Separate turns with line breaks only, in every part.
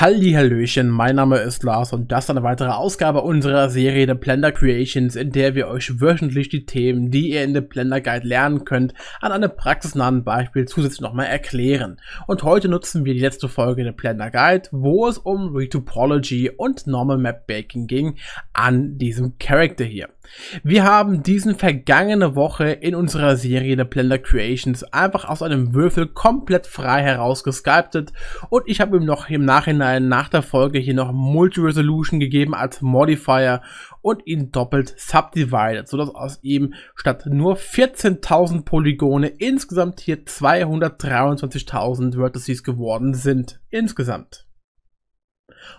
Hallihallöchen, mein Name ist Lars und das ist eine weitere Ausgabe unserer Serie The Blender Creations, in der wir euch wöchentlich die Themen, die ihr in The Blender Guide lernen könnt, an einem praxisnahen Beispiel zusätzlich nochmal erklären. Und heute nutzen wir die letzte Folge The Blender Guide, wo es um Retopology und Normal Map Baking ging, an diesem Character hier. Wir haben diesen vergangene Woche in unserer Serie der Blender Creations einfach aus einem Würfel komplett frei herausgeskyptet und ich habe ihm noch im Nachhinein nach der Folge hier noch Multi-Resolution gegeben als Modifier und ihn doppelt subdivided, sodass aus ihm statt nur 14.000 Polygone insgesamt hier 223.000 Vertices geworden sind. Insgesamt.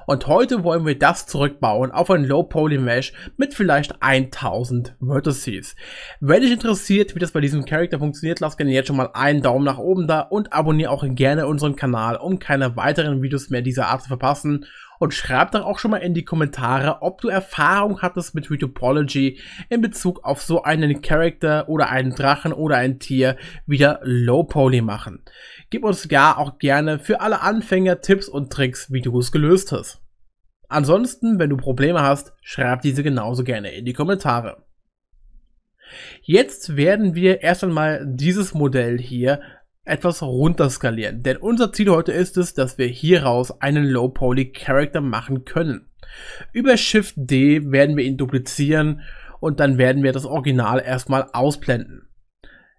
Und heute wollen wir das zurückbauen auf ein Low-Poly-Mesh mit vielleicht 1000 Vertices. Wenn dich interessiert, wie das bei diesem Charakter funktioniert, lass gerne jetzt schon mal einen Daumen nach oben da und abonniere auch gerne unseren Kanal, um keine weiteren Videos mehr dieser Art zu verpassen und schreib doch auch schon mal in die Kommentare, ob du Erfahrung hattest mit Retopology in Bezug auf so einen Charakter oder einen Drachen oder ein Tier wieder Low Poly machen. Gib uns ja auch gerne für alle Anfänger Tipps und Tricks, wie du es gelöst hast. Ansonsten, wenn du Probleme hast, schreib diese genauso gerne in die Kommentare. Jetzt werden wir erst einmal dieses Modell hier etwas runterskalieren, denn unser Ziel heute ist es, dass wir hieraus einen Low-Poly Character machen können. Über Shift D werden wir ihn duplizieren und dann werden wir das Original erstmal ausblenden.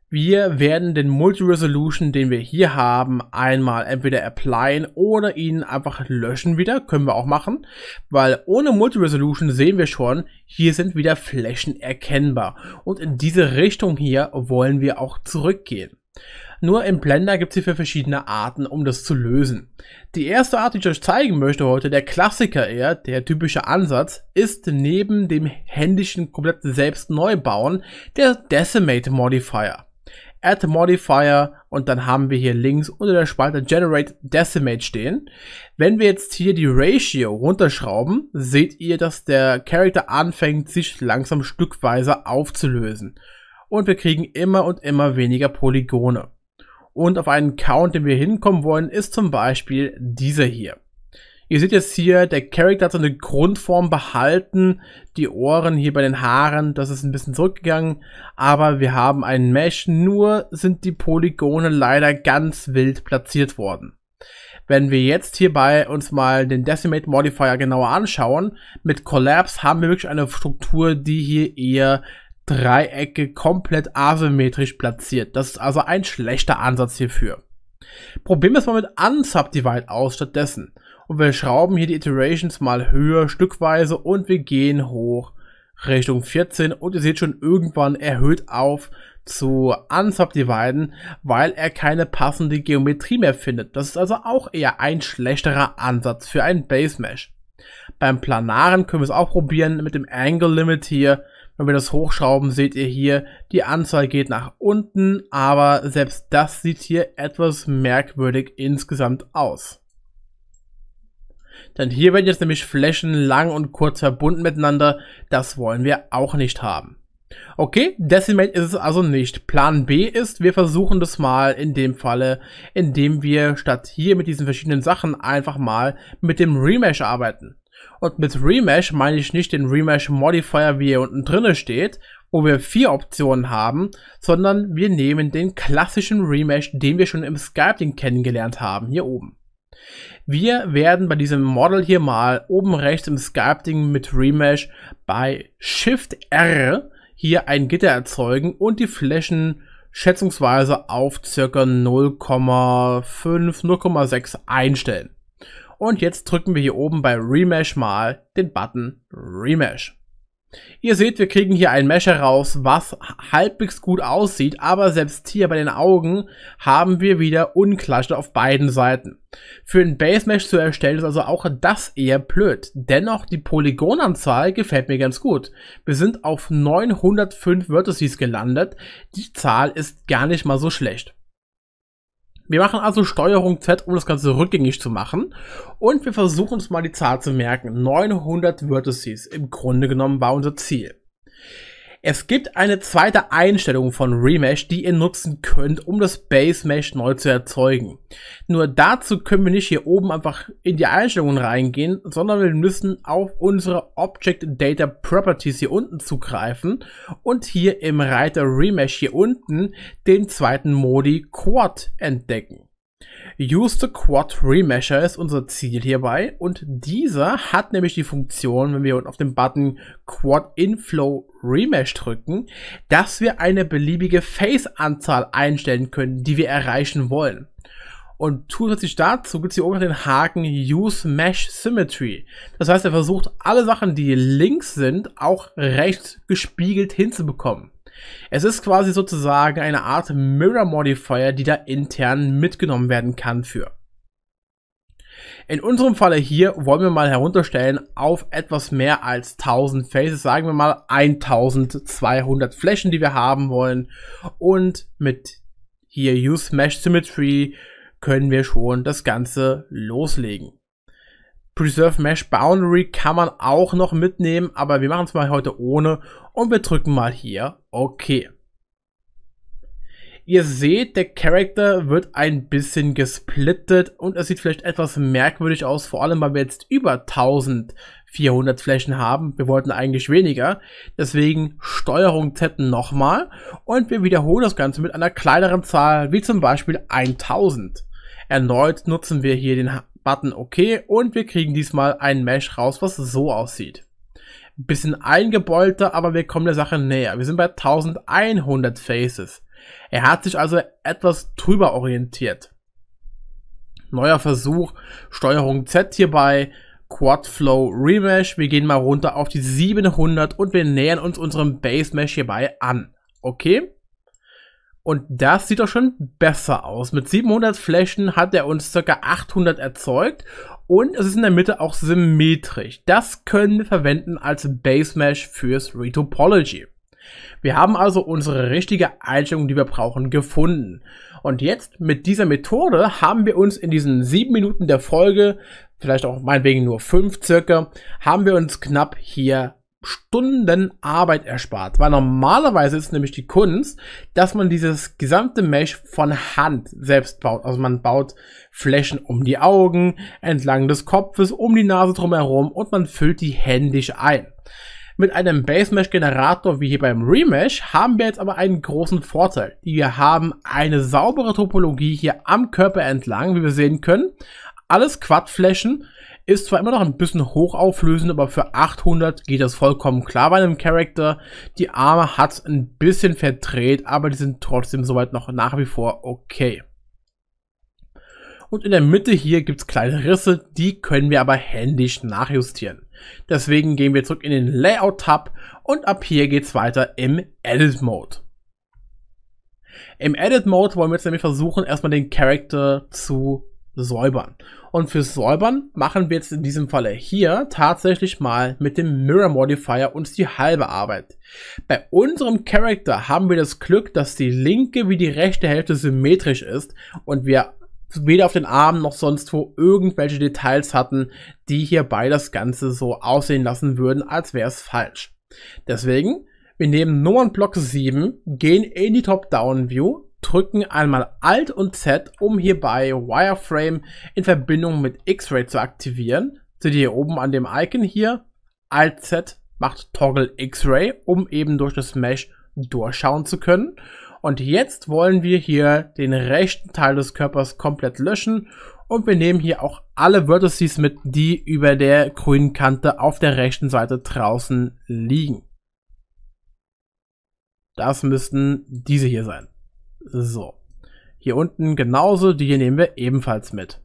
Wir werden den Multi-Resolution, den wir hier haben, einmal entweder applyen oder ihn einfach löschen wieder. Können wir auch machen, weil ohne Multi-Resolution sehen wir schon, hier sind wieder Flächen erkennbar. Und in diese Richtung hier wollen wir auch zurückgehen. Nur im Blender gibt es hierfür verschiedene Arten, um das zu lösen. Die erste Art, die ich euch zeigen möchte heute, der Klassiker eher, der typische Ansatz, ist neben dem händischen komplett selbst neu bauen, der Decimate Modifier. Add Modifier und dann haben wir hier links unter der Spalte Generate Decimate stehen. Wenn wir jetzt hier die Ratio runterschrauben, seht ihr, dass der Character anfängt, sich langsam stückweise aufzulösen. Und wir kriegen immer und immer weniger Polygone. Und auf einen Count, den wir hinkommen wollen, ist zum Beispiel dieser hier. Ihr seht jetzt hier, der Charakter hat so eine Grundform behalten, die Ohren hier bei den Haaren, das ist ein bisschen zurückgegangen, aber wir haben einen Mesh, nur sind die Polygone leider ganz wild platziert worden. Wenn wir jetzt hierbei uns mal den Decimate Modifier genauer anschauen, mit Collapse haben wir wirklich eine Struktur, die hier eher Dreiecke komplett asymmetrisch platziert. Das ist also ein schlechter Ansatz hierfür. Probieren wir es mal mit Unsubdivide aus stattdessen. Und wir schrauben hier die Iterations mal höher, stückweise und wir gehen hoch Richtung 14 und ihr seht schon irgendwann erhöht auf zu unsubdividen, weil er keine passende Geometrie mehr findet. Das ist also auch eher ein schlechterer Ansatz für einen Base Mesh. Beim Planaren können wir es auch probieren mit dem Angle Limit hier wenn wir das hochschrauben, seht ihr hier, die Anzahl geht nach unten, aber selbst das sieht hier etwas merkwürdig insgesamt aus. Denn hier werden jetzt nämlich Flächen lang und kurz verbunden miteinander. Das wollen wir auch nicht haben. Okay, Decimate ist es also nicht. Plan B ist, wir versuchen das mal in dem Falle, indem wir statt hier mit diesen verschiedenen Sachen einfach mal mit dem Remesh arbeiten. Und mit Remesh meine ich nicht den Remesh Modifier, wie er unten drinne steht, wo wir vier Optionen haben, sondern wir nehmen den klassischen Remesh, den wir schon im Skype-Link kennengelernt haben, hier oben. Wir werden bei diesem Model hier mal oben rechts im Skype-Ding mit Remesh bei Shift R hier ein Gitter erzeugen und die Flächen schätzungsweise auf ca. 0,5, 0,6 einstellen. Und jetzt drücken wir hier oben bei Remesh mal den Button Remesh. Ihr seht, wir kriegen hier ein Mesh heraus, was halbwegs gut aussieht, aber selbst hier bei den Augen haben wir wieder Unklatsche auf beiden Seiten. Für ein Base Mesh zu erstellen ist also auch das eher blöd. Dennoch, die Polygonanzahl gefällt mir ganz gut. Wir sind auf 905 Vertices gelandet, die Zahl ist gar nicht mal so schlecht. Wir machen also Steuerung Z, um das Ganze rückgängig zu machen. Und wir versuchen uns mal die Zahl zu merken. 900 Vertices. Im Grunde genommen war unser Ziel. Es gibt eine zweite Einstellung von Remesh, die ihr nutzen könnt, um das Base Mesh neu zu erzeugen. Nur dazu können wir nicht hier oben einfach in die Einstellungen reingehen, sondern wir müssen auf unsere Object Data Properties hier unten zugreifen und hier im Reiter Remesh hier unten den zweiten Modi Quad entdecken. Use the Quad Remesher ist unser Ziel hierbei und dieser hat nämlich die Funktion, wenn wir auf den Button Quad Inflow Remesh drücken, dass wir eine beliebige Face-Anzahl einstellen können, die wir erreichen wollen. Und zusätzlich dazu gibt es hier oben den Haken Use Mesh Symmetry. Das heißt, er versucht alle Sachen, die links sind, auch rechts gespiegelt hinzubekommen. Es ist quasi sozusagen eine Art Mirror Modifier, die da intern mitgenommen werden kann für. In unserem Falle hier wollen wir mal herunterstellen auf etwas mehr als 1000 Faces, sagen wir mal 1200 Flächen, die wir haben wollen. Und mit hier Use Mesh Symmetry können wir schon das Ganze loslegen. Preserve Mesh Boundary kann man auch noch mitnehmen, aber wir machen es mal heute ohne und wir drücken mal hier OK. Ihr seht, der Charakter wird ein bisschen gesplittet und es sieht vielleicht etwas merkwürdig aus, vor allem weil wir jetzt über 1400 Flächen haben. Wir wollten eigentlich weniger, deswegen Steuerung Z nochmal und wir wiederholen das Ganze mit einer kleineren Zahl, wie zum Beispiel 1000. Erneut nutzen wir hier den Button OK und wir kriegen diesmal ein Mesh raus, was so aussieht. bisschen eingebeulter, aber wir kommen der Sache näher. Wir sind bei 1100 Faces. Er hat sich also etwas drüber orientiert. Neuer Versuch, Steuerung Z hierbei, Quad Flow Remesh. Wir gehen mal runter auf die 700 und wir nähern uns unserem Base Mesh hierbei an. Okay? Und das sieht doch schon besser aus. Mit 700 Flächen hat er uns ca. 800 erzeugt und es ist in der Mitte auch symmetrisch. Das können wir verwenden als Base Mesh fürs Retopology. Wir haben also unsere richtige Einstellung, die wir brauchen, gefunden. Und jetzt mit dieser Methode haben wir uns in diesen sieben Minuten der Folge, vielleicht auch meinetwegen nur fünf circa, haben wir uns knapp hier Stunden Arbeit erspart. Weil normalerweise ist nämlich die Kunst, dass man dieses gesamte Mesh von Hand selbst baut. Also man baut Flächen um die Augen, entlang des Kopfes, um die Nase drumherum und man füllt die händisch ein. Mit einem Base Mesh Generator wie hier beim Remesh haben wir jetzt aber einen großen Vorteil. Wir haben eine saubere Topologie hier am Körper entlang, wie wir sehen können. Alles Quadflächen ist zwar immer noch ein bisschen hochauflösend, aber für 800 geht das vollkommen klar bei einem Charakter. Die Arme hat's ein bisschen verdreht, aber die sind trotzdem soweit noch nach wie vor okay. Und in der Mitte hier gibt's kleine Risse, die können wir aber händisch nachjustieren. Deswegen gehen wir zurück in den Layout-Tab und ab hier geht's weiter im Edit-Mode. Im Edit-Mode wollen wir jetzt nämlich versuchen, erstmal den Charakter zu säubern. Und fürs Säubern machen wir jetzt in diesem Falle hier tatsächlich mal mit dem Mirror Modifier uns die halbe Arbeit. Bei unserem Character haben wir das Glück, dass die linke wie die rechte Hälfte symmetrisch ist und wir weder auf den Armen noch sonst wo irgendwelche Details hatten, die hierbei das Ganze so aussehen lassen würden, als wäre es falsch. Deswegen, wir nehmen Block 7, gehen in die Top-Down-View, drücken einmal Alt und Z, um hierbei Wireframe in Verbindung mit X-Ray zu aktivieren. Seht ihr hier oben an dem Icon hier, Alt Z macht Toggle X-Ray, um eben durch das Mesh durchschauen zu können. Und jetzt wollen wir hier den rechten Teil des Körpers komplett löschen und wir nehmen hier auch alle Vertices mit, die über der grünen Kante auf der rechten Seite draußen liegen. Das müssten diese hier sein. So. Hier unten genauso, die hier nehmen wir ebenfalls mit.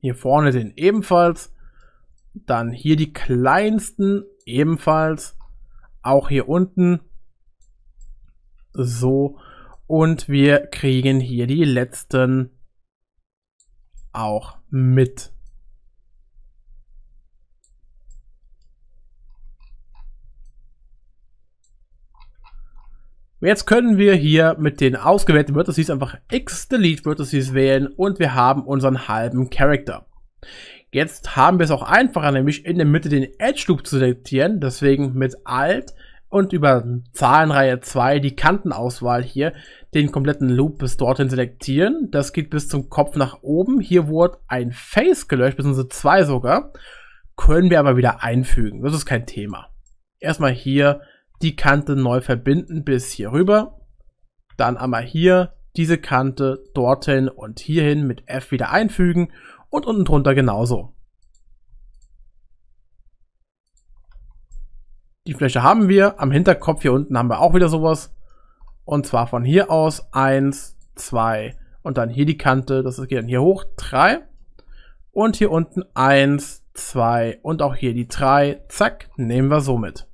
Hier vorne den ebenfalls. Dann hier die kleinsten ebenfalls. Auch hier unten. So. Und wir kriegen hier die letzten auch mit. Jetzt können wir hier mit den ausgewählten Vertices einfach X Delete Vertices wählen und wir haben unseren halben Character. Jetzt haben wir es auch einfacher, nämlich in der Mitte den Edge Loop zu selektieren, deswegen mit Alt und über Zahlenreihe 2 die Kantenauswahl hier den kompletten Loop bis dorthin selektieren. Das geht bis zum Kopf nach oben. Hier wurde ein Face gelöscht, beziehungsweise zwei sogar. Können wir aber wieder einfügen. Das ist kein Thema. Erstmal hier die Kante neu verbinden bis hier rüber. Dann einmal hier diese Kante dorthin und hierhin mit F wieder einfügen und unten drunter genauso. Die Fläche haben wir, am Hinterkopf hier unten haben wir auch wieder sowas. Und zwar von hier aus 1, 2 und dann hier die Kante, das geht dann hier hoch, 3. Und hier unten 1, 2 und auch hier die 3, zack, nehmen wir somit.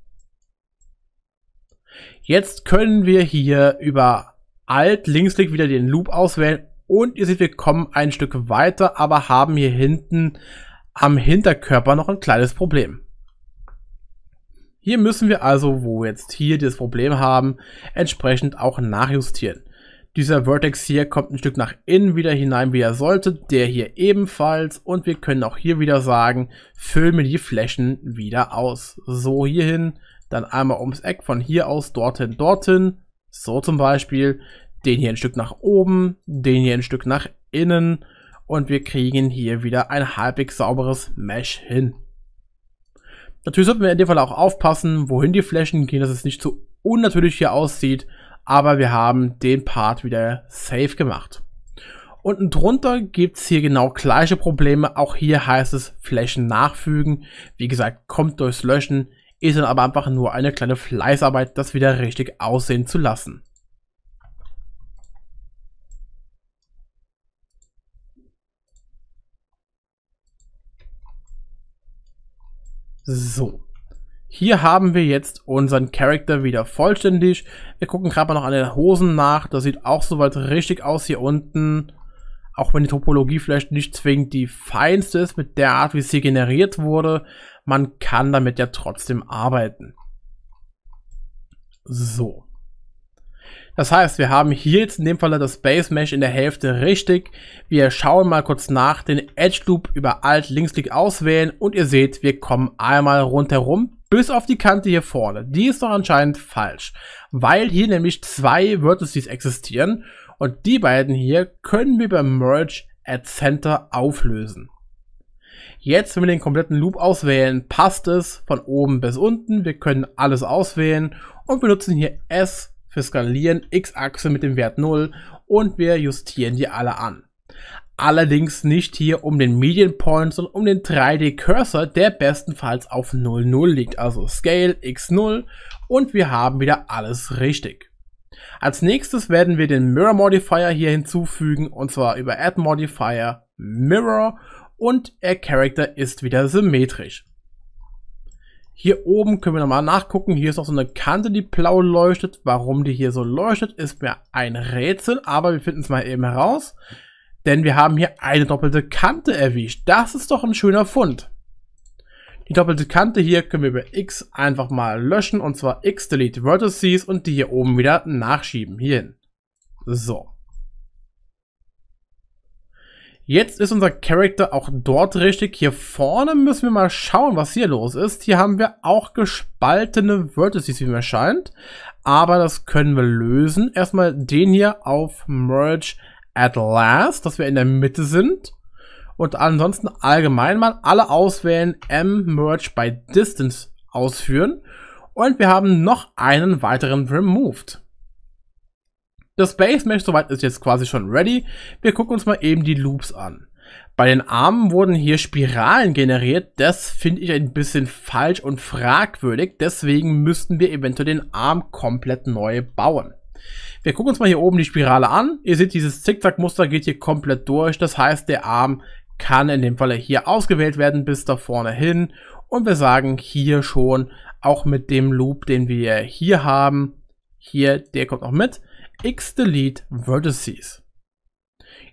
Jetzt können wir hier über Alt, Linksklick wieder den Loop auswählen und ihr seht, wir kommen ein Stück weiter, aber haben hier hinten am Hinterkörper noch ein kleines Problem. Hier müssen wir also, wo wir jetzt hier das Problem haben, entsprechend auch nachjustieren. Dieser Vertex hier kommt ein Stück nach innen wieder hinein, wie er sollte, der hier ebenfalls und wir können auch hier wieder sagen, füllen wir die Flächen wieder aus. So hierhin, dann einmal ums Eck von hier aus dorthin, dorthin. So zum Beispiel den hier ein Stück nach oben, den hier ein Stück nach innen und wir kriegen hier wieder ein halbwegs sauberes Mesh hin. Natürlich sollten wir in dem Fall auch aufpassen, wohin die Flächen gehen, dass es nicht zu unnatürlich hier aussieht, aber wir haben den Part wieder safe gemacht. Unten drunter gibt es hier genau gleiche Probleme, auch hier heißt es Flächen nachfügen. Wie gesagt, kommt durchs Löschen, ist dann aber einfach nur eine kleine Fleißarbeit, das wieder richtig aussehen zu lassen. So. Hier haben wir jetzt unseren Charakter wieder vollständig. Wir gucken gerade mal noch an den Hosen nach. Das sieht auch soweit richtig aus hier unten. Auch wenn die Topologie vielleicht nicht zwingend die feinste ist mit der Art, wie sie generiert wurde man kann damit ja trotzdem arbeiten. So. Das heißt, wir haben hier jetzt in dem Fall das Base Mesh in der Hälfte richtig. Wir schauen mal kurz nach, den Edge Loop über Alt Linksklick auswählen und ihr seht, wir kommen einmal rundherum bis auf die Kante hier vorne. Die ist doch anscheinend falsch, weil hier nämlich zwei Vertices existieren und die beiden hier können wir beim Merge at Center auflösen. Jetzt, wenn wir den kompletten Loop auswählen, passt es von oben bis unten. Wir können alles auswählen und benutzen hier S für Skalieren, X-Achse mit dem Wert 0 und wir justieren die alle an. Allerdings nicht hier um den Median Point, sondern um den 3D Cursor, der bestenfalls auf 00 liegt, also Scale X0 und wir haben wieder alles richtig. Als nächstes werden wir den Mirror Modifier hier hinzufügen und zwar über Add Modifier Mirror und der Character ist wieder symmetrisch. Hier oben können wir nochmal nachgucken. Hier ist noch so eine Kante, die blau leuchtet. Warum die hier so leuchtet, ist mir ein Rätsel, aber wir finden es mal eben heraus. Denn wir haben hier eine doppelte Kante erwischt. Das ist doch ein schöner Fund. Die doppelte Kante hier können wir über X einfach mal löschen. Und zwar X Delete Vertices und die hier oben wieder nachschieben. Hierhin. So. Jetzt ist unser Charakter auch dort richtig. Hier vorne müssen wir mal schauen, was hier los ist. Hier haben wir auch gespaltene Vertices, wie mir scheint. Aber das können wir lösen. Erstmal den hier auf Merge at Last, dass wir in der Mitte sind. Und ansonsten allgemein mal alle auswählen, M-Merge by Distance ausführen. Und wir haben noch einen weiteren Removed. Das Base Mesh soweit ist jetzt quasi schon ready. Wir gucken uns mal eben die Loops an. Bei den Armen wurden hier Spiralen generiert. Das finde ich ein bisschen falsch und fragwürdig. Deswegen müssten wir eventuell den Arm komplett neu bauen. Wir gucken uns mal hier oben die Spirale an. Ihr seht, dieses Zickzackmuster geht hier komplett durch. Das heißt, der Arm kann in dem Falle hier ausgewählt werden bis da vorne hin. Und wir sagen hier schon, auch mit dem Loop, den wir hier haben, hier, der kommt auch mit, x-delete vertices.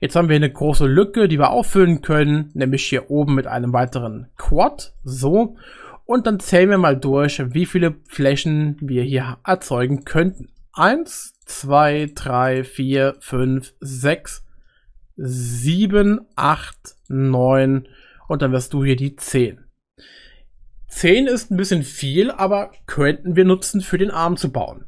Jetzt haben wir eine große Lücke, die wir auffüllen können, nämlich hier oben mit einem weiteren Quad, so. Und dann zählen wir mal durch, wie viele Flächen wir hier erzeugen könnten. 1, 2, 3, 4, 5, 6, 7, 8, 9 und dann wirst du hier die 10. 10 ist ein bisschen viel, aber könnten wir nutzen, für den Arm zu bauen.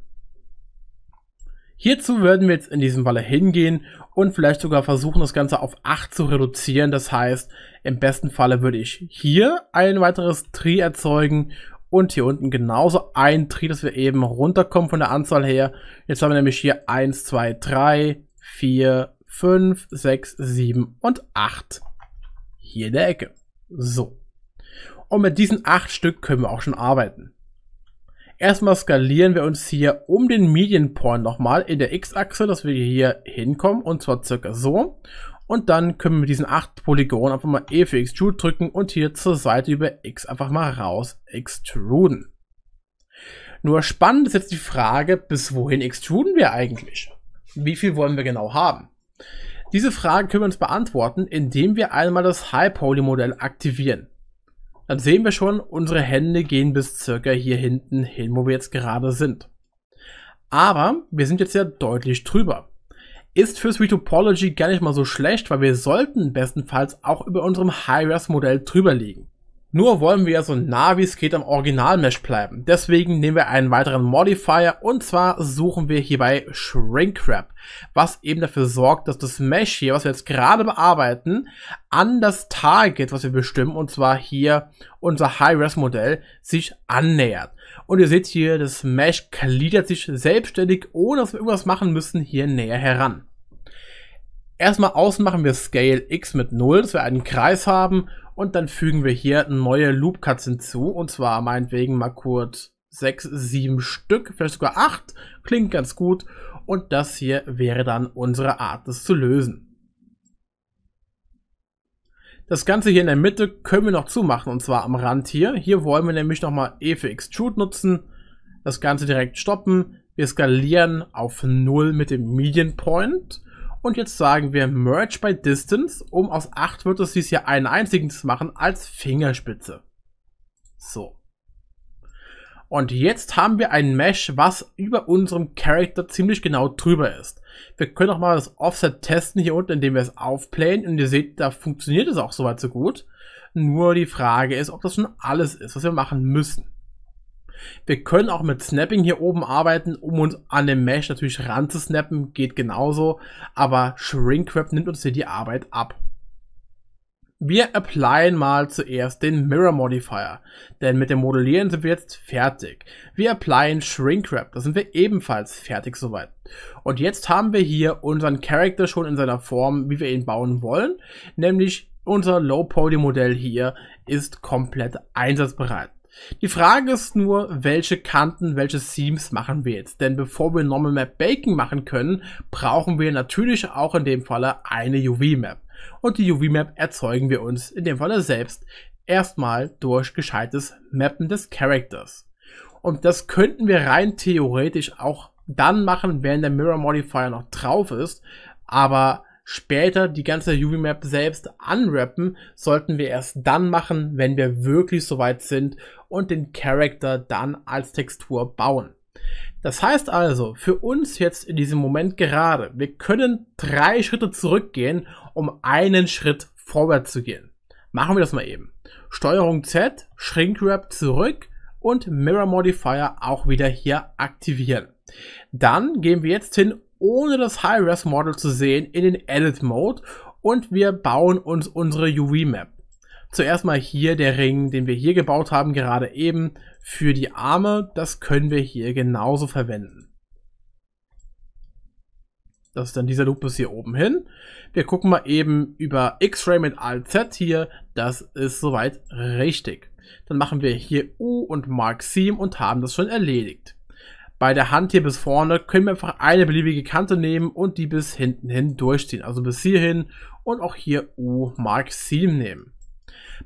Hierzu würden wir jetzt in diesem Falle hingehen und vielleicht sogar versuchen, das Ganze auf 8 zu reduzieren. Das heißt, im besten Falle würde ich hier ein weiteres Tree erzeugen und hier unten genauso ein Tree, dass wir eben runterkommen von der Anzahl her. Jetzt haben wir nämlich hier 1, 2, 3, 4, 5, 6, 7 und 8. Hier in der Ecke. So. Und mit diesen 8 Stück können wir auch schon arbeiten. Erstmal skalieren wir uns hier um den Median Point nochmal in der X-Achse, dass wir hier hinkommen und zwar circa so. Und dann können wir diesen 8 Polygon einfach mal E für Extrude drücken und hier zur Seite über X einfach mal raus extruden. Nur spannend ist jetzt die Frage, bis wohin extruden wir eigentlich? Wie viel wollen wir genau haben? Diese Frage können wir uns beantworten, indem wir einmal das High-Poly-Modell aktivieren dann sehen wir schon, unsere Hände gehen bis circa hier hinten hin, wo wir jetzt gerade sind. Aber wir sind jetzt ja deutlich drüber. Ist für Sweet Topology gar nicht mal so schlecht, weil wir sollten bestenfalls auch über unserem High-Res-Modell drüber liegen. Nur wollen wir so nah wie es geht am Original-Mesh bleiben. Deswegen nehmen wir einen weiteren Modifier und zwar suchen wir hierbei Shrinkwrap, was eben dafür sorgt, dass das Mesh hier, was wir jetzt gerade bearbeiten, an das Target, was wir bestimmen, und zwar hier unser High-Res-Modell, sich annähert. Und ihr seht hier, das Mesh gliedert sich selbstständig, ohne dass wir irgendwas machen müssen, hier näher heran. Erstmal außen machen wir Scale X mit 0, dass wir einen Kreis haben und dann fügen wir hier neue Loop-Cuts hinzu. Und zwar meinetwegen mal kurz 6, 7 Stück, vielleicht sogar 8. Klingt ganz gut. Und das hier wäre dann unsere Art, das zu lösen. Das Ganze hier in der Mitte können wir noch zumachen, und zwar am Rand hier. Hier wollen wir nämlich nochmal E für Extrude nutzen, das Ganze direkt stoppen. Wir skalieren auf 0 mit dem Median Point und jetzt sagen wir Merge by Distance, um aus 8 wird dies hier einen einzigen zu machen, als Fingerspitze. So. Und jetzt haben wir ein Mesh, was über unserem Character ziemlich genau drüber ist. Wir können auch mal das Offset testen hier unten, indem wir es aufplayen. Und ihr seht, da funktioniert es auch soweit so gut. Nur die Frage ist, ob das schon alles ist, was wir machen müssen. Wir können auch mit Snapping hier oben arbeiten, um uns an dem Mesh natürlich ranzusnappen, geht genauso, aber Shrinkwrap nimmt uns hier die Arbeit ab. Wir applyen mal zuerst den Mirror Modifier, denn mit dem Modellieren sind wir jetzt fertig. Wir applyen Shrinkwrap, da sind wir ebenfalls fertig soweit. Und jetzt haben wir hier unseren Character schon in seiner Form, wie wir ihn bauen wollen, nämlich unser Low Poly Modell hier ist komplett einsatzbereit. Die Frage ist nur, welche Kanten, welche Seams machen wir jetzt? Denn bevor wir Normal Map Baking machen können, brauchen wir natürlich auch in dem Falle eine UV Map. Und die UV Map erzeugen wir uns in dem Falle selbst erstmal durch gescheites Mappen des Characters. Und das könnten wir rein theoretisch auch dann machen, wenn der Mirror Modifier noch drauf ist, aber später die ganze uv map selbst unwrappen, sollten wir erst dann machen, wenn wir wirklich soweit sind und den Character dann als Textur bauen. Das heißt also, für uns jetzt in diesem Moment gerade, wir können drei Schritte zurückgehen, um einen Schritt vorwärts zu gehen. Machen wir das mal eben. Steuerung Z, Shrinkwrap zurück und Mirror Modifier auch wieder hier aktivieren. Dann gehen wir jetzt hin ohne das High-Res-Model zu sehen, in den Edit-Mode und wir bauen uns unsere uv map Zuerst mal hier der Ring, den wir hier gebaut haben, gerade eben für die Arme. Das können wir hier genauso verwenden. Das ist dann dieser Loop bis hier oben hin. Wir gucken mal eben über X-Ray mit Alt-Z hier. Das ist soweit richtig. Dann machen wir hier U und Mark Seam und haben das schon erledigt bei der Hand hier bis vorne können wir einfach eine beliebige Kante nehmen und die bis hinten hin durchziehen. Also bis hierhin und auch hier U Mark 7 nehmen.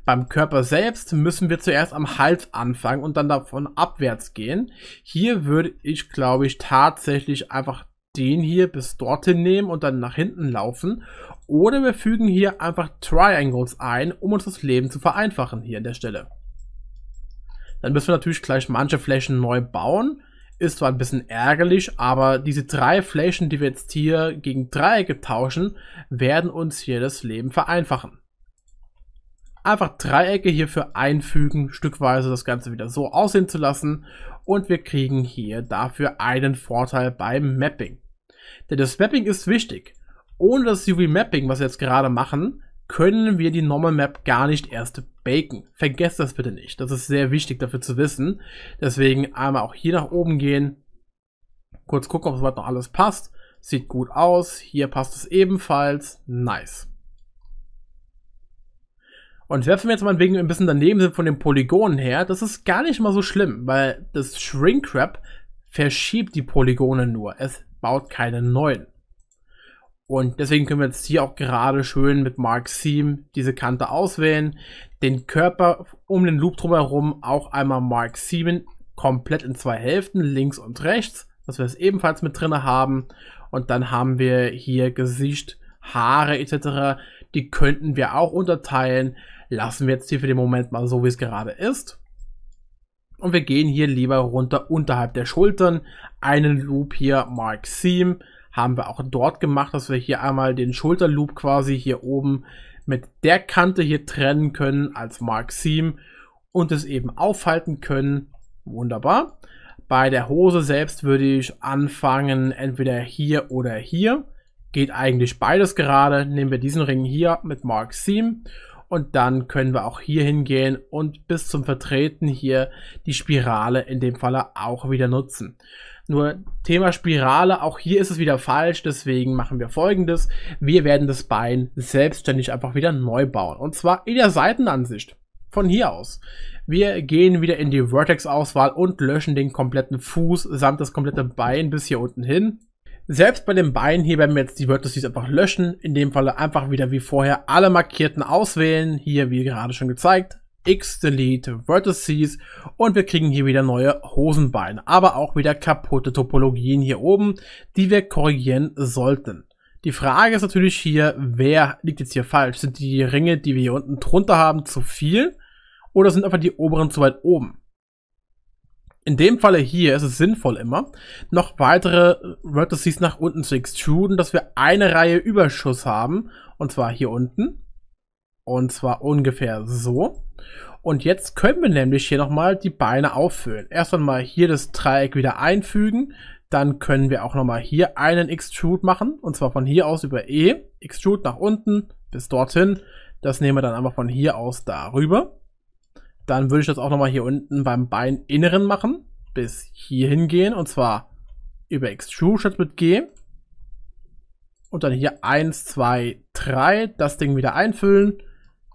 Beim Körper selbst müssen wir zuerst am Hals anfangen und dann davon abwärts gehen. Hier würde ich, glaube ich, tatsächlich einfach den hier bis dorthin nehmen und dann nach hinten laufen. Oder wir fügen hier einfach Triangles ein, um uns das Leben zu vereinfachen hier an der Stelle. Dann müssen wir natürlich gleich manche Flächen neu bauen ist zwar ein bisschen ärgerlich, aber diese drei Flächen, die wir jetzt hier gegen Dreiecke tauschen, werden uns hier das Leben vereinfachen. Einfach Dreiecke hierfür einfügen, stückweise das Ganze wieder so aussehen zu lassen und wir kriegen hier dafür einen Vorteil beim Mapping. Denn das Mapping ist wichtig. Ohne das UV-Mapping, was wir jetzt gerade machen, können wir die Normal Map gar nicht erst baken. Vergesst das bitte nicht. Das ist sehr wichtig dafür zu wissen. Deswegen einmal auch hier nach oben gehen. Kurz gucken, ob soweit noch alles passt. Sieht gut aus. Hier passt es ebenfalls. Nice. Und werfen wir jetzt mal wegen ein bisschen daneben sind von den Polygonen her, das ist gar nicht mal so schlimm, weil das Shrink verschiebt die Polygone nur. Es baut keine neuen. Und deswegen können wir jetzt hier auch gerade schön mit Mark Seam diese Kante auswählen. Den Körper um den Loop drumherum auch einmal Mark Seam komplett in zwei Hälften, links und rechts, dass wir es ebenfalls mit drin haben. Und dann haben wir hier Gesicht, Haare etc. Die könnten wir auch unterteilen. Lassen wir jetzt hier für den Moment mal so, wie es gerade ist. Und wir gehen hier lieber runter unterhalb der Schultern. Einen Loop hier, Mark Seam haben wir auch dort gemacht, dass wir hier einmal den Schulterloop quasi hier oben mit der Kante hier trennen können als Mark Seam und es eben aufhalten können. Wunderbar. Bei der Hose selbst würde ich anfangen, entweder hier oder hier. Geht eigentlich beides gerade. Nehmen wir diesen Ring hier mit Mark Seam und dann können wir auch hier hingehen und bis zum Vertreten hier die Spirale in dem Falle auch wieder nutzen. Nur Thema Spirale, auch hier ist es wieder falsch, deswegen machen wir folgendes. Wir werden das Bein selbstständig einfach wieder neu bauen. Und zwar in der Seitenansicht. Von hier aus. Wir gehen wieder in die Vertex-Auswahl und löschen den kompletten Fuß samt das komplette Bein bis hier unten hin. Selbst bei den Beinen hier werden wir jetzt die Vertices einfach löschen. In dem Falle einfach wieder wie vorher alle markierten auswählen. Hier, wie gerade schon gezeigt, X Delete, Vertices und wir kriegen hier wieder neue Hosenbeine, aber auch wieder kaputte Topologien hier oben, die wir korrigieren sollten. Die Frage ist natürlich hier, wer liegt jetzt hier falsch? Sind die Ringe, die wir hier unten drunter haben, zu viel oder sind einfach die oberen zu weit oben? In dem Falle hier ist es sinnvoll immer, noch weitere Vertices nach unten zu extruden, dass wir eine Reihe Überschuss haben, und zwar hier unten, und zwar ungefähr so. Und jetzt können wir nämlich hier nochmal die Beine auffüllen. Erst einmal hier das Dreieck wieder einfügen. Dann können wir auch nochmal hier einen Extrude machen. Und zwar von hier aus über E. Extrude nach unten bis dorthin. Das nehmen wir dann einfach von hier aus darüber. Dann würde ich das auch nochmal hier unten beim Beininneren machen. Bis hier hingehen. Und zwar über Extrude statt mit G. Und dann hier 1, 2, 3. Das Ding wieder einfüllen.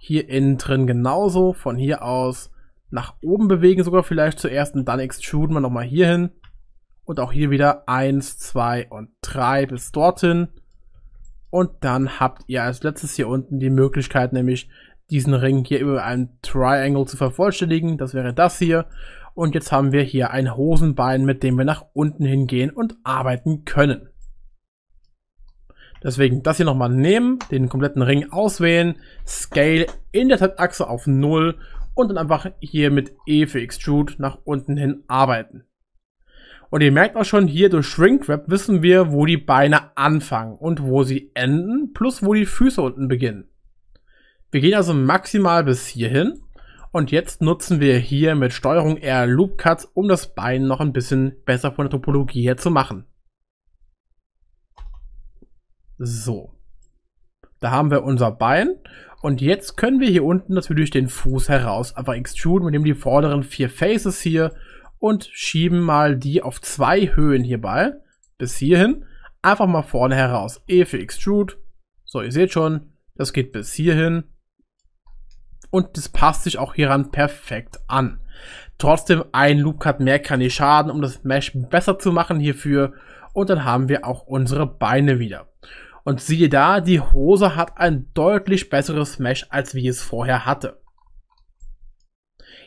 Hier innen drin genauso. Von hier aus nach oben bewegen sogar vielleicht zuerst und dann extruden wir nochmal hier hin. Und auch hier wieder 1, 2 und 3 bis dorthin. Und dann habt ihr als letztes hier unten die Möglichkeit, nämlich diesen Ring hier über einen Triangle zu vervollständigen. Das wäre das hier. Und jetzt haben wir hier ein Hosenbein, mit dem wir nach unten hingehen und arbeiten können. Deswegen das hier nochmal nehmen, den kompletten Ring auswählen, Scale in der Zeitachse auf 0 und dann einfach hier mit E für Extrude nach unten hin arbeiten. Und ihr merkt auch schon, hier durch Shrinkwrap wissen wir, wo die Beine anfangen und wo sie enden, plus wo die Füße unten beginnen. Wir gehen also maximal bis hierhin und jetzt nutzen wir hier mit Steuerung R Loop Cuts, um das Bein noch ein bisschen besser von der Topologie her zu machen. So. Da haben wir unser Bein. Und jetzt können wir hier unten das durch den Fuß heraus einfach extruden. Wir nehmen die vorderen vier Faces hier und schieben mal die auf zwei Höhen hierbei. Bis hierhin. Einfach mal vorne heraus. E für Extrude. So, ihr seht schon, das geht bis hierhin. Und das passt sich auch hieran perfekt an. Trotzdem ein Loop Cut mehr kann nicht schaden, um das Mesh besser zu machen hierfür. Und dann haben wir auch unsere Beine wieder. Und siehe da, die Hose hat ein deutlich besseres Mesh, als wie es vorher hatte.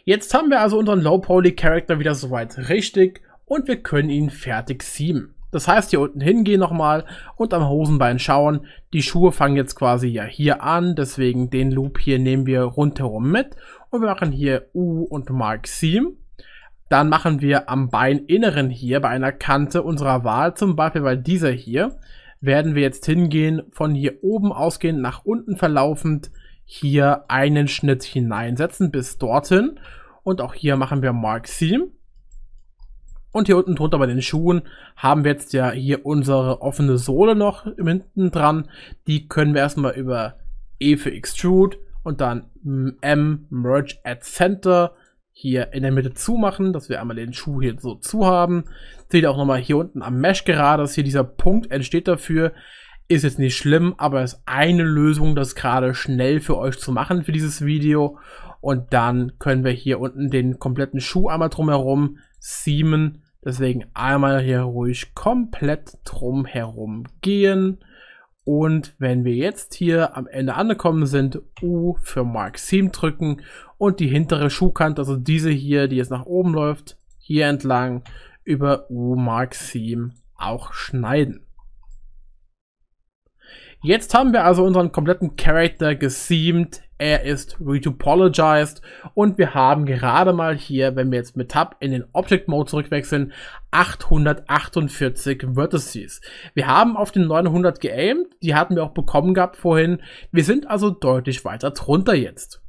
Jetzt haben wir also unseren low poly Character wieder soweit richtig und wir können ihn fertig sieben. Das heißt, hier unten hingehen nochmal und am Hosenbein schauen. Die Schuhe fangen jetzt quasi ja hier an, deswegen den Loop hier nehmen wir rundherum mit und wir machen hier U und Mark 7. Dann machen wir am Beininneren hier bei einer Kante unserer Wahl, zum Beispiel bei dieser hier, werden wir jetzt hingehen, von hier oben ausgehend nach unten verlaufend, hier einen Schnitt hineinsetzen bis dorthin. Und auch hier machen wir Mark 7. Und hier unten drunter bei den Schuhen haben wir jetzt ja hier unsere offene Sohle noch hinten dran. Die können wir erstmal über E für Extrude und dann M Merge at Center hier in der Mitte zumachen, dass wir einmal den Schuh hier so zu haben. Seht ihr auch nochmal hier unten am Mesh gerade, dass hier dieser Punkt entsteht dafür. Ist jetzt nicht schlimm, aber es ist eine Lösung, das gerade schnell für euch zu machen für dieses Video. Und dann können wir hier unten den kompletten Schuh einmal drumherum seamen. Deswegen einmal hier ruhig komplett drumherum gehen. Und wenn wir jetzt hier am Ende angekommen sind, U für Mark Seam drücken und die hintere Schuhkante, also diese hier, die jetzt nach oben läuft, hier entlang über umark theme auch schneiden. Jetzt haben wir also unseren kompletten Charakter geseamt. Er ist retopologized und wir haben gerade mal hier, wenn wir jetzt mit Tab in den Object Mode zurückwechseln, 848 Vertices. Wir haben auf den 900 geaimt, die hatten wir auch bekommen gehabt vorhin. Wir sind also deutlich weiter drunter jetzt.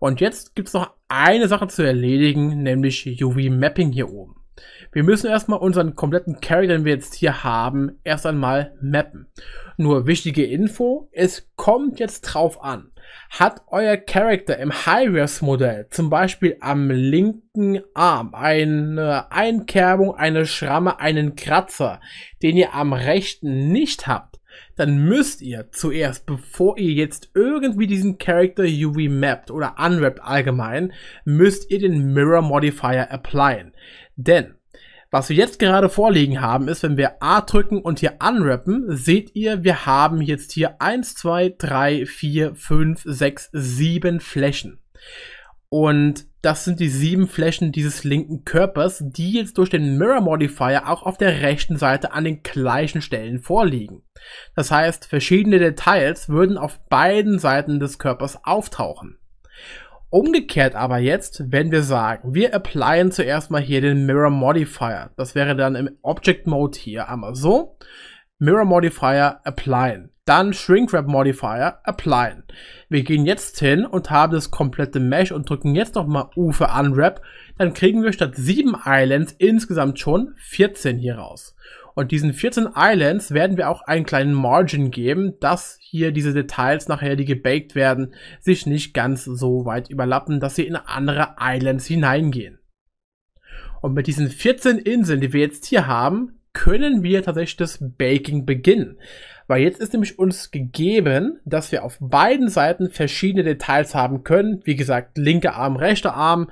Und jetzt gibt es noch eine Sache zu erledigen, nämlich UV Mapping hier oben. Wir müssen erstmal unseren kompletten Character, den wir jetzt hier haben, erst einmal mappen. Nur wichtige Info, es kommt jetzt drauf an. Hat euer Charakter im High-Res-Modell zum Beispiel am linken Arm eine Einkerbung, eine Schramme, einen Kratzer, den ihr am rechten nicht habt, dann müsst ihr zuerst, bevor ihr jetzt irgendwie diesen Charakter UV mappt oder unwrapped allgemein, müsst ihr den Mirror Modifier applyen. Denn was wir jetzt gerade vorliegen haben, ist, wenn wir A drücken und hier unwrappen, seht ihr, wir haben jetzt hier 1, 2, 3, 4, 5, 6, 7 Flächen. Und das sind die sieben Flächen dieses linken Körpers, die jetzt durch den Mirror Modifier auch auf der rechten Seite an den gleichen Stellen vorliegen. Das heißt, verschiedene Details würden auf beiden Seiten des Körpers auftauchen. Umgekehrt aber jetzt, wenn wir sagen, wir applyen zuerst mal hier den Mirror Modifier. Das wäre dann im Object Mode hier einmal so. Mirror Modifier applyen. Dann Shrink Wrap Modifier applyen. Wir gehen jetzt hin und haben das komplette Mesh und drücken jetzt nochmal U für Unwrap. Dann kriegen wir statt 7 Islands insgesamt schon 14 hier raus. Und diesen 14 Islands werden wir auch einen kleinen Margin geben, dass hier diese Details nachher, die gebaked werden, sich nicht ganz so weit überlappen, dass sie in andere Islands hineingehen. Und mit diesen 14 Inseln, die wir jetzt hier haben, können wir tatsächlich das Baking beginnen. Weil jetzt ist nämlich uns gegeben, dass wir auf beiden Seiten verschiedene Details haben können. Wie gesagt, linker Arm, rechter Arm,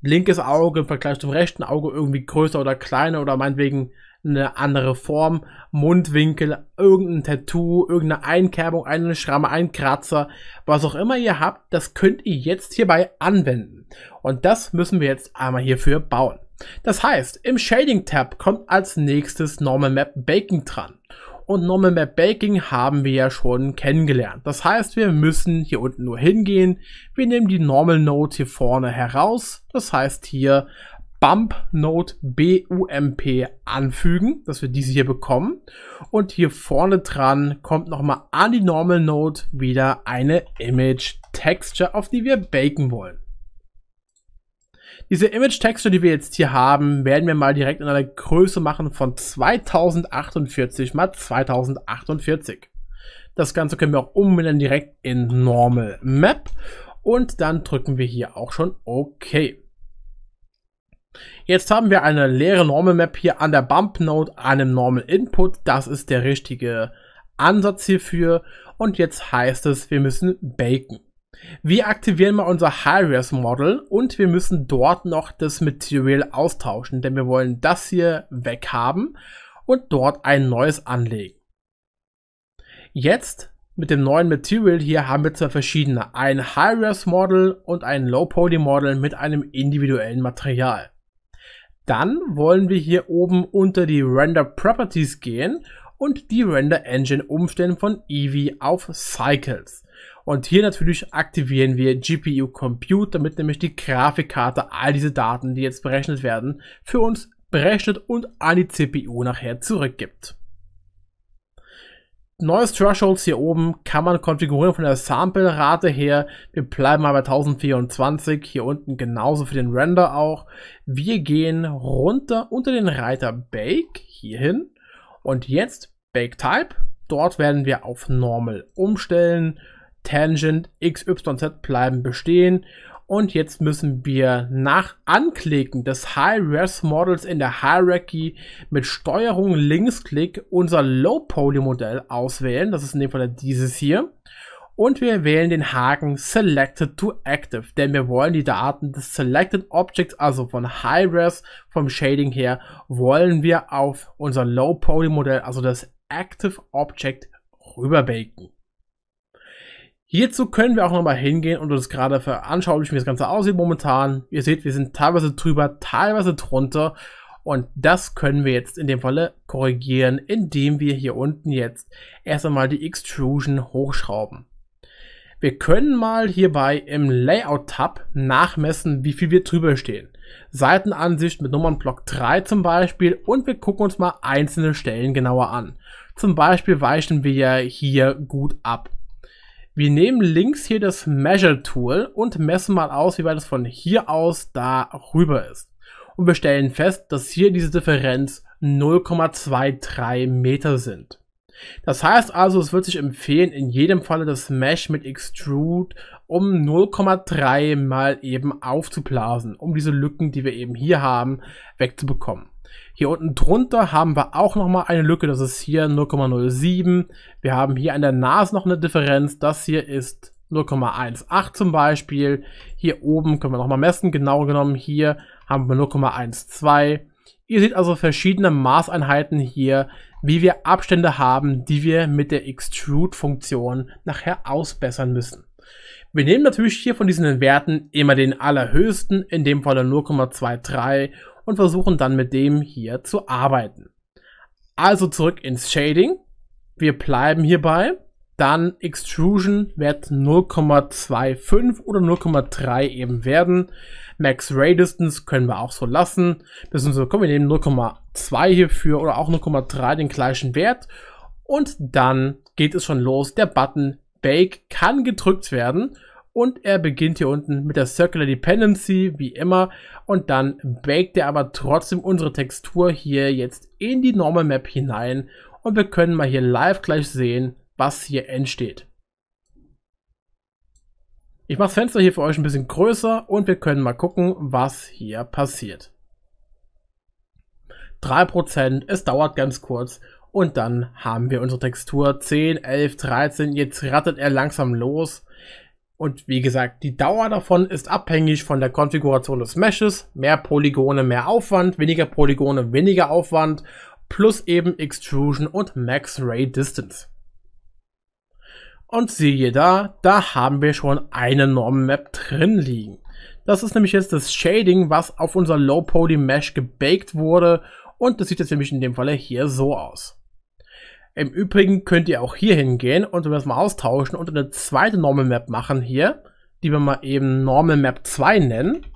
linkes Auge im Vergleich zum rechten Auge irgendwie größer oder kleiner oder meinetwegen eine andere Form, Mundwinkel, irgendein Tattoo, irgendeine Einkerbung, eine Schramme, ein Kratzer, was auch immer ihr habt, das könnt ihr jetzt hierbei anwenden. Und das müssen wir jetzt einmal hierfür bauen. Das heißt, im Shading Tab kommt als nächstes Normal Map Baking dran. Und Normal Map Baking haben wir ja schon kennengelernt. Das heißt, wir müssen hier unten nur hingehen. Wir nehmen die Normal Note hier vorne heraus. Das heißt hier Bump Note BUMP anfügen, dass wir diese hier bekommen. Und hier vorne dran kommt nochmal an die Normal Note wieder eine Image Texture, auf die wir baken wollen. Diese Image Texture, die wir jetzt hier haben, werden wir mal direkt in einer Größe machen von 2048 mal 2048. Das Ganze können wir auch umbenennen direkt in Normal Map. Und dann drücken wir hier auch schon OK. Jetzt haben wir eine leere Normal Map hier an der Bump Node, einem Normal Input. Das ist der richtige Ansatz hierfür. Und jetzt heißt es, wir müssen baken. Wir aktivieren mal unser High-Res Model und wir müssen dort noch das Material austauschen, denn wir wollen das hier weghaben und dort ein neues anlegen. Jetzt mit dem neuen Material hier haben wir zwei verschiedene, ein High-Res Model und ein Low-Poly Model mit einem individuellen Material. Dann wollen wir hier oben unter die Render Properties gehen und die Render Engine umstellen von Eevee auf Cycles. Und hier natürlich aktivieren wir GPU Compute, damit nämlich die Grafikkarte all diese Daten, die jetzt berechnet werden, für uns berechnet und an die CPU nachher zurückgibt neues Thresholds hier oben kann man konfigurieren von der Sample-Rate her. Wir bleiben mal bei 1024, hier unten genauso für den Render auch. Wir gehen runter unter den Reiter Bake, hierhin. Und jetzt Bake Type. Dort werden wir auf Normal umstellen. Tangent, XYZ bleiben bestehen. Und jetzt müssen wir nach Anklicken des High-Res Models in der Hierarchy mit Steuerung Linksklick unser Low-Poly Modell auswählen. Das ist in dem Fall dieses hier. Und wir wählen den Haken Selected to Active, denn wir wollen die Daten des Selected Objects, also von High-Res, vom Shading her, wollen wir auf unser Low-Poly Modell, also das Active Object, rüberbaken. Hierzu können wir auch nochmal hingehen und uns gerade veranschaulichen, wie das Ganze aussieht momentan. Ihr seht, wir sind teilweise drüber, teilweise drunter. Und das können wir jetzt in dem Falle korrigieren, indem wir hier unten jetzt erst einmal die Extrusion hochschrauben. Wir können mal hierbei im Layout-Tab nachmessen, wie viel wir drüber stehen. Seitenansicht mit Nummernblock 3 zum Beispiel und wir gucken uns mal einzelne Stellen genauer an. Zum Beispiel weichen wir ja hier gut ab. Wir nehmen links hier das Measure Tool und messen mal aus, wie weit es von hier aus da rüber ist. Und wir stellen fest, dass hier diese Differenz 0,23 Meter sind. Das heißt also, es wird sich empfehlen, in jedem Falle das Mesh mit Extrude um 0,3 mal eben aufzublasen, um diese Lücken, die wir eben hier haben, wegzubekommen. Hier unten drunter haben wir auch nochmal eine Lücke, das ist hier 0,07. Wir haben hier an der Nase noch eine Differenz, das hier ist 0,18 zum Beispiel. Hier oben können wir nochmal messen, genauer genommen hier haben wir 0,12. Ihr seht also verschiedene Maßeinheiten hier, wie wir Abstände haben, die wir mit der Extrude-Funktion nachher ausbessern müssen. Wir nehmen natürlich hier von diesen Werten immer den allerhöchsten, in dem Fall 0,23 und versuchen dann mit dem hier zu arbeiten. Also zurück ins Shading. Wir bleiben hierbei. Dann Extrusion wird 0,25 oder 0,3 eben werden. Max Ray Distance können wir auch so lassen. Beziehungsweise kommen wir nehmen 0,2 hierfür oder auch 0,3 den gleichen Wert. Und dann geht es schon los. Der Button Bake kann gedrückt werden und er beginnt hier unten mit der Circular Dependency, wie immer. Und dann baked er aber trotzdem unsere Textur hier jetzt in die Normal Map hinein. Und wir können mal hier live gleich sehen, was hier entsteht. Ich mache das Fenster hier für euch ein bisschen größer und wir können mal gucken, was hier passiert. 3%, es dauert ganz kurz und dann haben wir unsere Textur 10, 11, 13. Jetzt rattet er langsam los und wie gesagt, die Dauer davon ist abhängig von der Konfiguration des Meshes. Mehr Polygone, mehr Aufwand, weniger Polygone, weniger Aufwand, plus eben Extrusion und Max Ray Distance. Und siehe da, da haben wir schon eine Norm-Map drin liegen. Das ist nämlich jetzt das Shading, was auf unser Low-Poly-Mesh gebaked wurde und das sieht jetzt nämlich in dem Falle hier so aus. Im Übrigen könnt ihr auch hier hingehen und wir das mal austauschen und eine zweite Normal Map machen hier, die wir mal eben Normal Map 2 nennen.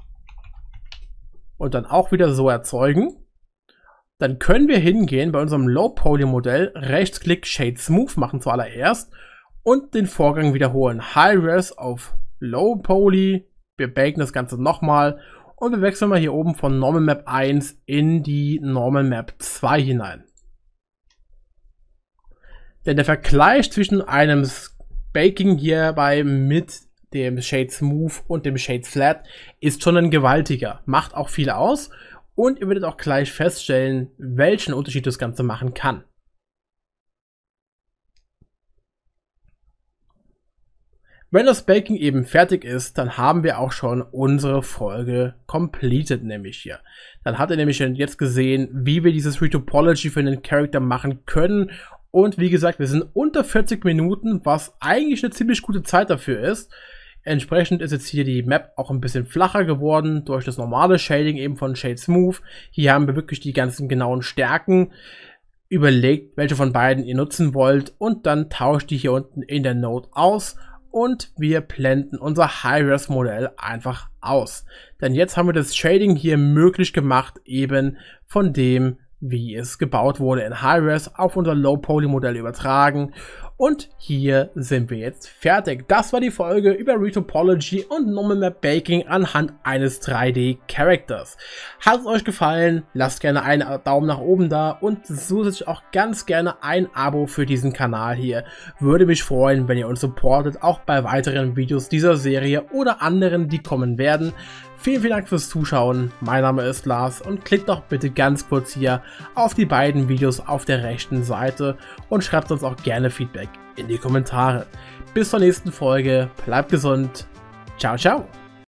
Und dann auch wieder so erzeugen. Dann können wir hingehen bei unserem Low Poly Modell, Rechtsklick Shade Smooth machen zuallererst und den Vorgang wiederholen. High Res auf Low Poly. Wir baken das Ganze nochmal und wir wechseln mal hier oben von Normal Map 1 in die Normal Map 2 hinein. Denn der Vergleich zwischen einem Baking hierbei mit dem Shade Smooth und dem Shade Flat ist schon ein gewaltiger. Macht auch viel aus und ihr werdet auch gleich feststellen, welchen Unterschied das Ganze machen kann. Wenn das Baking eben fertig ist, dann haben wir auch schon unsere Folge completed, nämlich hier. Dann habt ihr nämlich jetzt gesehen, wie wir dieses Retopology für den Charakter machen können und wie gesagt, wir sind unter 40 Minuten, was eigentlich eine ziemlich gute Zeit dafür ist. Entsprechend ist jetzt hier die Map auch ein bisschen flacher geworden durch das normale Shading eben von Shade Smooth. Hier haben wir wirklich die ganzen genauen Stärken. Überlegt, welche von beiden ihr nutzen wollt und dann tauscht die hier unten in der Note aus und wir blenden unser High-Res-Modell einfach aus. Denn jetzt haben wir das Shading hier möglich gemacht eben von dem wie es gebaut wurde in high res auf unser Low-Poly-Modell übertragen. Und hier sind wir jetzt fertig. Das war die Folge über Retopology und Normal Map Baking anhand eines 3D-Characters. Hat es euch gefallen? Lasst gerne einen Daumen nach oben da und zusätzlich auch ganz gerne ein Abo für diesen Kanal hier. Würde mich freuen, wenn ihr uns supportet, auch bei weiteren Videos dieser Serie oder anderen, die kommen werden. Vielen, vielen Dank fürs Zuschauen. Mein Name ist Lars und klickt doch bitte ganz kurz hier auf die beiden Videos auf der rechten Seite und schreibt uns auch gerne Feedback in die Kommentare. Bis zur nächsten Folge. Bleibt gesund. Ciao, ciao.